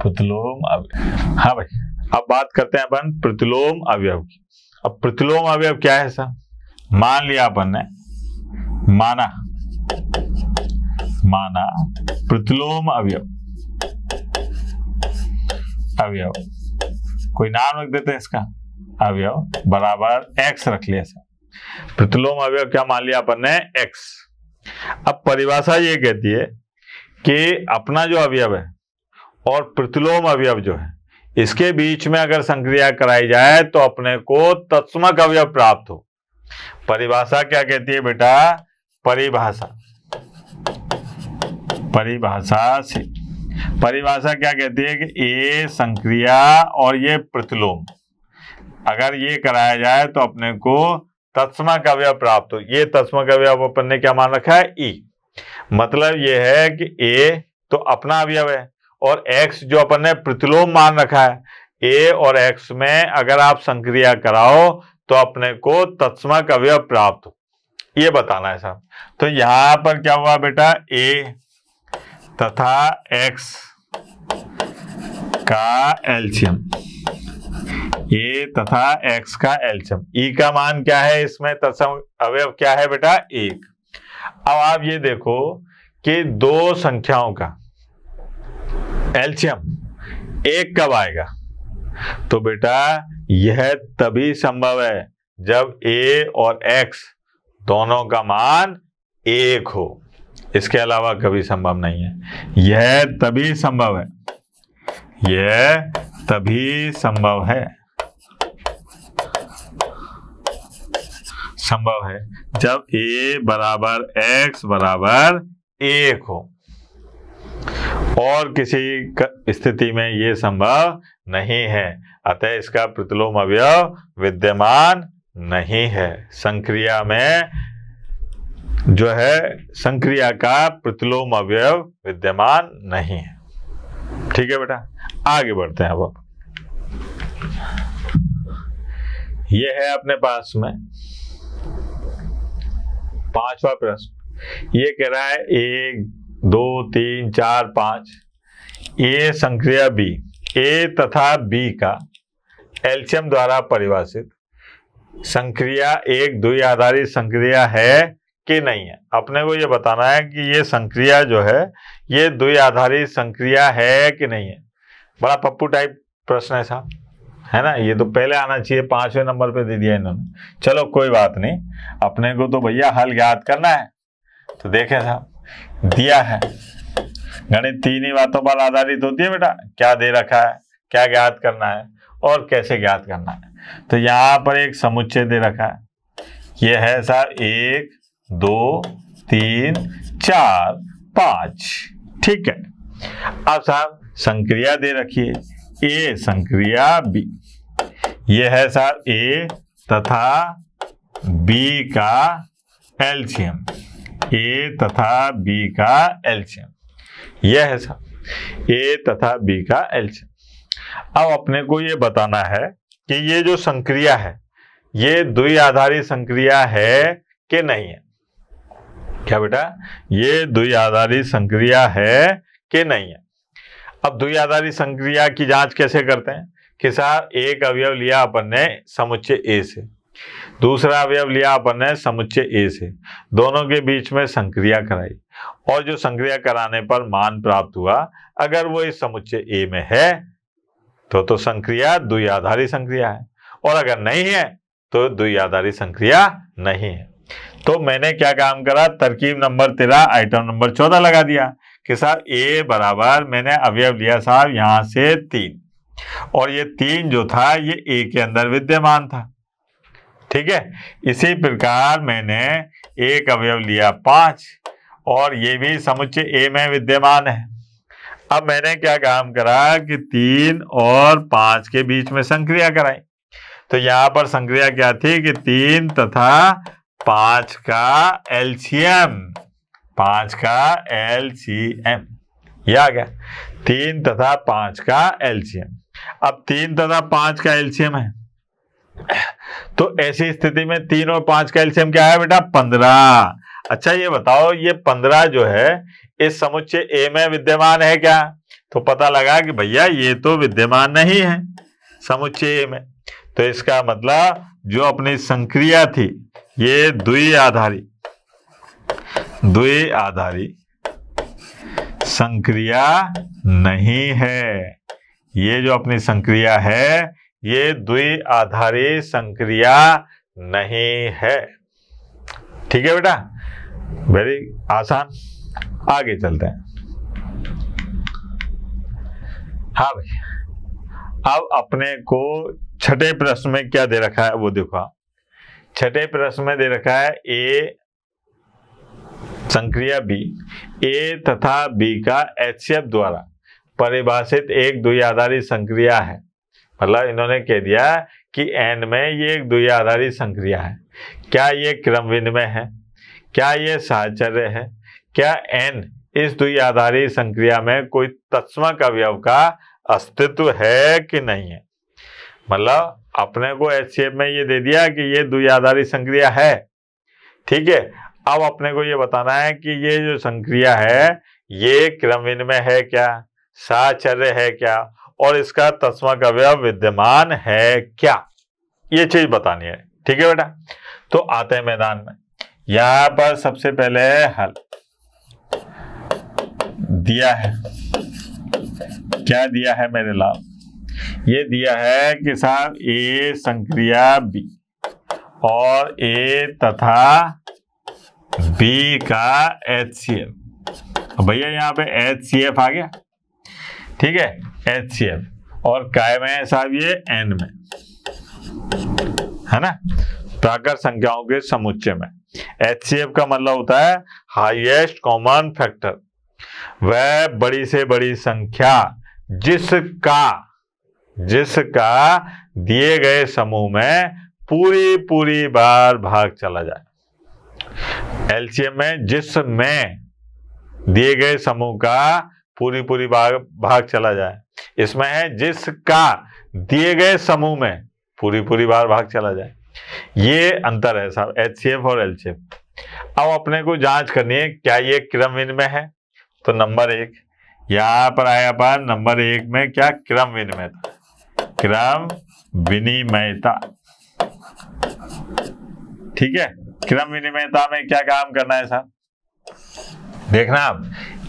प्रतिलोम अवयव हाँ भाई अब बात करते हैं अपन प्रतिलोम अवयव की अब प्रतिलोम अवयव क्या है सर मान लिया अपन ने माना माना प्रतिलोम अवयव अवयव कोई नाम रख देते हैं इसका अवयव बराबर एक्स रख लिया सर प्रतिलोम अवयव क्या मान लिया अपन ने एक्स अब परिभाषा ये कहती है कि अपना जो अवयव है और प्रतिलोम अवयव जो है इसके बीच में अगर संक्रिया कराई जाए तो अपने को तत्समक अवयव प्राप्त हो परिभाषा क्या कहती है बेटा परिभाषा परिभाषा से परिभाषा क्या कहती है कि ये संक्रिया और ये प्रतिलोम अगर ये कराया जाए तो अपने को तस्मा का प्राप्त हो ये तस्मा का अपन ने क्या मान रखा है ई मतलब ये है कि ए तो अपना अवयव है और एक्स जो अपन ने प्रतिलोम मान रखा है ए और एक्स में अगर आप संक्रिया कराओ तो अपने को तत्समक अवयव प्राप्त ये बताना है साहब तो यहां पर क्या हुआ बेटा ए तथा एक्स का एल्शियम ए तथा एक्स का एल्शियम ई e का मान क्या है इसमें तत्सम अवयव क्या है बेटा एक अब आप ये देखो कि दो संख्याओं का एल्शियम एक कब आएगा तो बेटा यह तभी संभव है जब ए और एक्स दोनों का मान एक हो इसके अलावा कभी संभव नहीं है यह तभी संभव है यह तभी संभव है संभव है जब ए बराबर x बराबर एक हो और किसी स्थिति में यह संभव नहीं है अतः इसका प्रतिलोम अवयव विद्यमान नहीं है संक्रिया में जो है संक्रिया का प्रतिलोम अवयव विद्यमान नहीं है ठीक है बेटा आगे बढ़ते हैं अब ये है अपने पास में पांचवा प्रश्न ये कह रहा है एक दो तीन चार पांच ए संक्रिया बी ए तथा बी का एल्शियम द्वारा परिभाषित संक्रिया एक दुई आधारित संक्रिया है कि नहीं है अपने को ये बताना है कि ये संक्रिया जो है ये दुई आधारित संक्रिया है कि नहीं है बड़ा पप्पू टाइप प्रश्न है साहब है ना ये तो पहले आना चाहिए पांचवें नंबर पे दे दिया इन्होंने चलो कोई बात नहीं अपने को तो भैया हल याद करना है तो देखे साहब दिया है गणित तीन ही बातों पर आधारित होती है बेटा क्या दे रखा है क्या ज्ञात करना है और कैसे ज्ञात करना है तो यहाँ पर एक समुच्चय दे रखा है ये है सर एक दो तीन चार पांच ठीक है अब साहब संक्रिया दे रखिए ए संक्रिया बी ये है सर ए तथा बी का एल्शियम ए तथा बी का एल्शियम यह है सर ए तथा बी का एल्शियम अब अपने को ये बताना है कि ये जो संक्रिया है ये द्वि आधारित संक्रिया है कि नहीं है क्या बेटा ये द्वि आधारित संक्रिया है कि नहीं है अब द्वि आधारित संक्रिया की जांच कैसे करते हैं किसा एक अवयव लिया अपन ने समुच्चय ए से दूसरा अवयव लिया अपन ने समुच्चय ए से दोनों के बीच में संक्रिया कराई और जो संक्रिया कराने पर मान प्राप्त हुआ अगर वो इस समुच्चय ए में है तो तो संक्रिया दुई आधारी संक्रिया है और अगर नहीं है तो दुई आधारी संक्रिया नहीं है तो मैंने क्या काम करा तरकीब नंबर तेरह आइटम नंबर चौदह लगा दिया कि साहब ए बराबर मैंने अवयव लिया साहब यहां से तीन और ये तीन जो था ये ए के अंदर विद्यमान था ठीक है इसी प्रकार मैंने एक अवयव लिया पांच और ये भी समुच्चय ए में विद्यमान है अब मैंने क्या काम करा कि तीन और पांच के बीच में संक्रिया कराई तो यहां पर संक्रिया क्या थी कि तीन तथा पांच का एलसीएम पांच का एलसीएम यह आ गया तीन तथा पांच का एलसीएम अब तीन तथा पांच का एल्सियम है तो ऐसी स्थिति में तीन और पांच का एल्सियम क्या है बेटा पंद्रह अच्छा ये बताओ ये पंद्रह जो है इस समुच्चय ए में विद्यमान है क्या तो पता लगा कि भैया ये तो विद्यमान नहीं है समुच्चय ए में तो इसका मतलब जो अपनी संक्रिया थी ये द्वि आधारी द्वि आधारी संक्रिया नहीं है ये जो अपनी संक्रिया है ये द्वि आधारी संक्रिया नहीं है ठीक है बेटा वेरी आसान आगे चलते हैं हाँ भाई अब अपने को छठे प्रश्न में क्या दे रखा है वो देखो छठे प्रश्न में दे रखा है ए संक्रिया बी ए तथा बी का एच द्वारा परिभाषित एक दुई आधारित संक्रिया है मतलब इन्होंने कह दिया कि एन में ये एक दुई आधारित संक्रिया है क्या ये क्रम विनिमय है क्या ये साहचर्य है क्या एन इस दुई आधारित संक्रिया में कोई तत्व अवयव का अस्तित्व है कि नहीं है मतलब अपने को एच में ये दे दिया कि ये दुई आधारित संक्रिया है ठीक है अब अपने को ये बताना है कि ये जो संक्रिया है ये क्रम विनिमय है क्या साचर्य है क्या और इसका तस्मा का विद्यमान है क्या ये चीज बतानी है ठीक है बेटा तो आते हैं मैदान में यहां पर सबसे पहले हल दिया है क्या दिया है मेरे लाल ये दिया है कि साहब ए संक्रिया बी और ए तथा बी का एच सी एफ भैया यहाँ पे एच सी एफ आ गया ठीक है एच सी एफ और काय में है साहब ये एन में है ना प्राकृत संख्याओं के समुच्चय में एच सी एफ का मतलब होता है हाईएस्ट कॉमन फैक्टर वह बड़ी से बड़ी संख्या जिसका जिसका दिए गए समूह में पूरी पूरी बार भाग चला जाए एलसीएम में जिसमें दिए गए समूह का पूरी पूरी भाग भाग चला जाए इसमें है जिसका दिए गए समूह में पूरी पूरी बार भाग चला जाए ये अंतर है साहब एच और एल अब अपने को जांच करनी है क्या ये क्रम विनिमय है तो नंबर एक यहां पर आया पर नंबर एक में क्या क्रम विनिमय था क्रम विनिमयता ठीक है क्रम विनिमयता में क्या काम करना है साहब देखना आप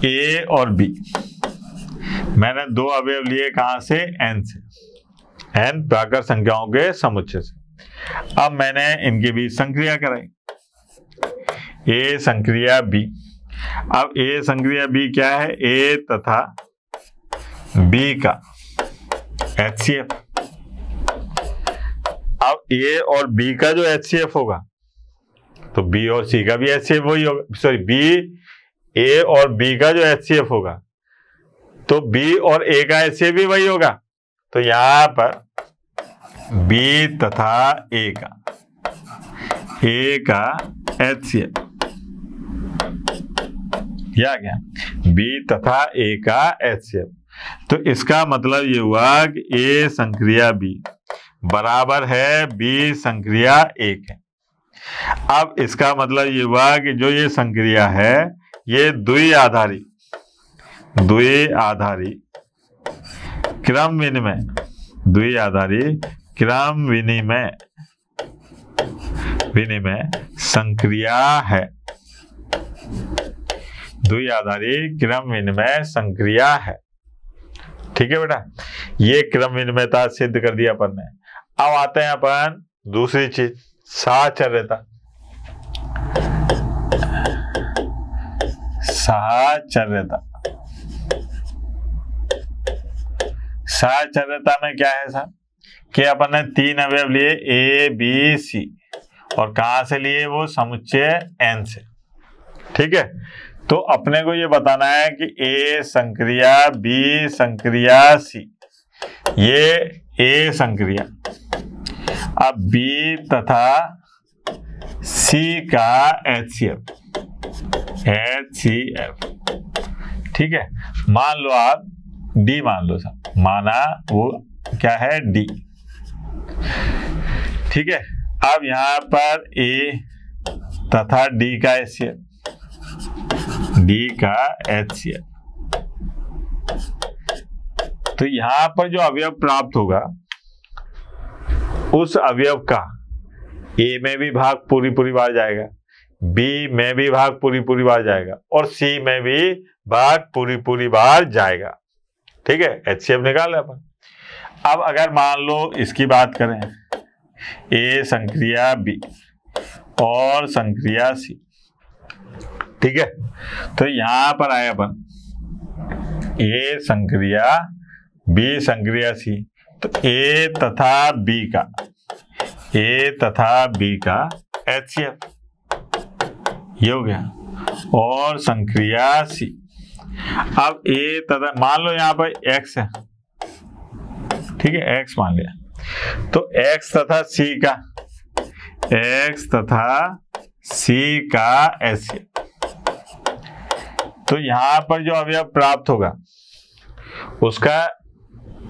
ए और बी मैंने दो अवयव लिए कहा से एन से एन प्राकृत संख्याओं के समुच्चय से अब मैंने इनके बीच संक्रिया कराई ए संक्रिया बी अब ए संक्रिया बी क्या है ए तथा बी का एच सी एफ अब ए और बी का जो एच सी एफ होगा तो बी और सी का भी एच सी एफ वही होगा सॉरी बी ए और बी का जो एच होगा तो बी और ए का एच भी वही होगा तो यहां पर बी तथा ए का ए का एच सी एफ या गया बी तथा ए का एच सी एफ तो इसका मतलब ये हुआ कि ए संक्रिया बी बराबर है बी संक्रिया एक है अब इसका मतलब ये हुआ कि जो ये संक्रिया है ये द्वि आधारी द्वि आधारी क्रम विनिमय द्वि आधारी क्रम विनिमय विनिमय संक्रिया है द्वि आधारी क्रम विनिमय संक्रिया है ठीक है बेटा ये क्रम विनिमयता सिद्ध कर दिया अपन ने अब आते हैं अपन दूसरी चीज साचर्यता सहचर्यता सहचर्यता में क्या है सर कि अपन ने तीन अवयव लिए ए बी सी और कहा से लिए वो समुच्चय एन से ठीक है तो अपने को ये बताना है कि ए संक्रिया बी संक्रिया सी ये ए संक्रिया अब बी तथा सी का H C F H C F ठीक है मान लो आप डी मान लो सर माना वो क्या है डी ठीक है अब यहां पर ए तथा डी का एच सी एफ डी का एच सी एफ तो यहां पर जो अवयव प्राप्त होगा उस अवयव का ए में भी भाग पूरी पूरी बार जाएगा बी में भी भाग पूरी पूरी बार जाएगा और सी में भी भाग पूरी पूरी बार जाएगा ठीक है एच सी एफ निकाल अपन अब अगर मान लो इसकी बात करें ए संक्रिया बी और संक्रिया सी ठीक है तो यहां पर आए अपन ए संक्रिया बी संक्रिया सी तो ए तथा बी का ए तथा बी का एच सी एफ ये हो गया और संक्रिया सी अब ए तथा मान लो यहां पर एक्स है ठीक है एक्स मान लिया तो एक्स तथा सी का एक्स तथा सी का एस तो यहां पर जो अवयव प्राप्त होगा उसका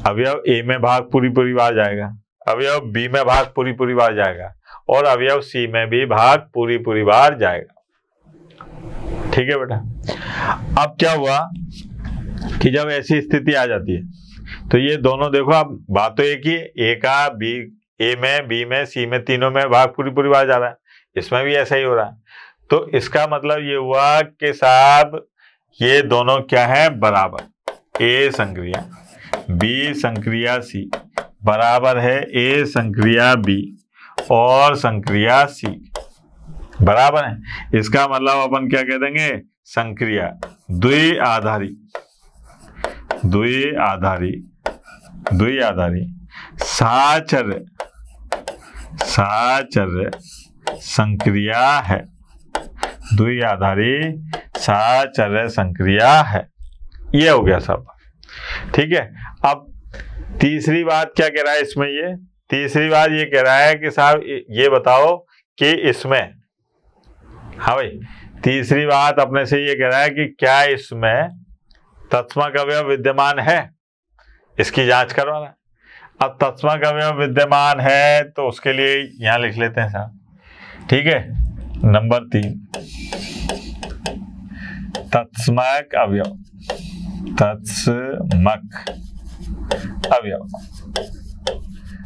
अवयव ए में भाग पूरी पूरी बार जाएगा अवयव बी में भाग पूरी पूरी बार जाएगा और अवयव सी में भी भाग पूरी पूरी बार जाएगा ठीक है बेटा अब क्या हुआ कि जब ऐसी स्थिति आ जाती है तो ये दोनों देखो अब बात तो एक ही ए का बी ए में बी में सी में तीनों में भाग पूरी पूरी बात जा रहा है इसमें भी ऐसा ही हो रहा है तो इसका मतलब ये हुआ कि साहब ये दोनों क्या है बराबर ए संक्रिया बी संक्रिया सी बराबर है ए संक्रिया बी और संक्रिया सी बराबर है इसका मतलब अपन क्या कह देंगे संक्रिया द्वि आधारी द्वि आधारी द्वि आधारी साचर साचर संक्रिया है द्वि आधारी साचर संक्रिया है ये हो गया सब ठीक है अब तीसरी बात क्या कह रहा है इसमें ये तीसरी बात ये कह रहा है कि साहब ये बताओ कि इसमें हाँ भाई तीसरी बात अपने से ये कह रहा है कि क्या इसमें तत्मा कव्य विद्यमान है इसकी जांच करवाना है अब तत्मा कव्य विद्यमान है तो उसके लिए यहां लिख लेते हैं साहब ठीक है नंबर तीन तत्मक अवयव तत्समक अवयव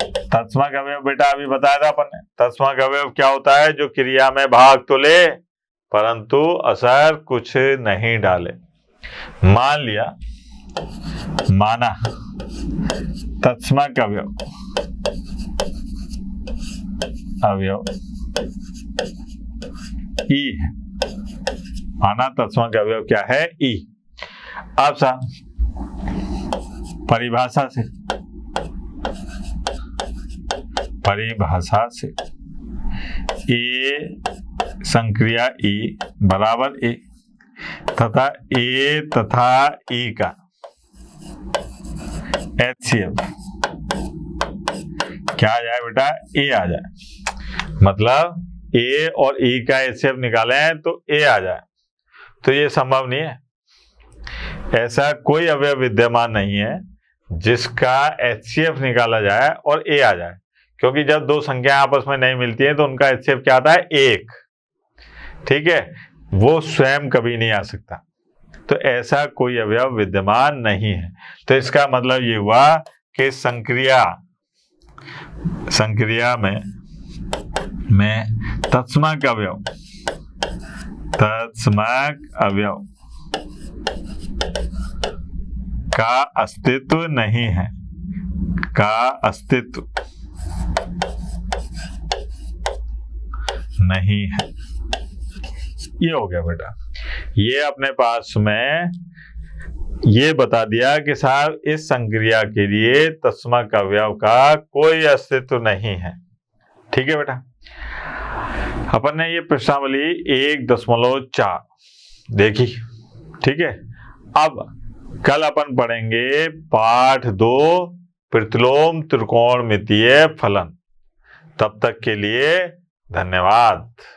तस्मक अवयव बेटा अभी बताया था अपन ने तस्मा का अवयव क्या होता है जो क्रिया में भाग तो ले परंतु असर कुछ नहीं डाले मान लिया माना तत्समा अवयव अवयव ई माना तत्समा अवयव क्या है ई आप साहब परिभाषा से परिभाषा से ए संक्रिया ई बराबर ए तथा ए तथा ई का एच सी एफ क्या आ जाए बेटा ए आ जाए मतलब ए और ई e का एच सी एफ निकाले तो ए आ जाए तो ये संभव नहीं है ऐसा कोई अवयव विद्यमान नहीं है जिसका एच सी एफ निकाला जाए और ए आ जाए क्योंकि जब दो संख्या आपस में नहीं मिलती है तो उनका एचसीएफ क्या आता है एक ठीक है वो स्वयं कभी नहीं आ सकता तो ऐसा कोई अवयव विद्यमान नहीं है तो इसका मतलब ये हुआ कि संक्रिया संक्रिया में मैं तत्समक अवयव तत्समक अवयव का अस्तित्व नहीं है का अस्तित्व नहीं है ये हो गया बेटा ये अपने पास में ये बता दिया कि साहब इस संक्रिया के लिए तस्मा कव्यव का कोई अस्तित्व नहीं है ठीक है बेटा अपन ने ये प्रश्नावली एक दशमलव चार देखी ठीक है अब कल अपन पढ़ेंगे पाठ दो प्रतिलोम मितीय फलन तब तक के लिए धन्यवाद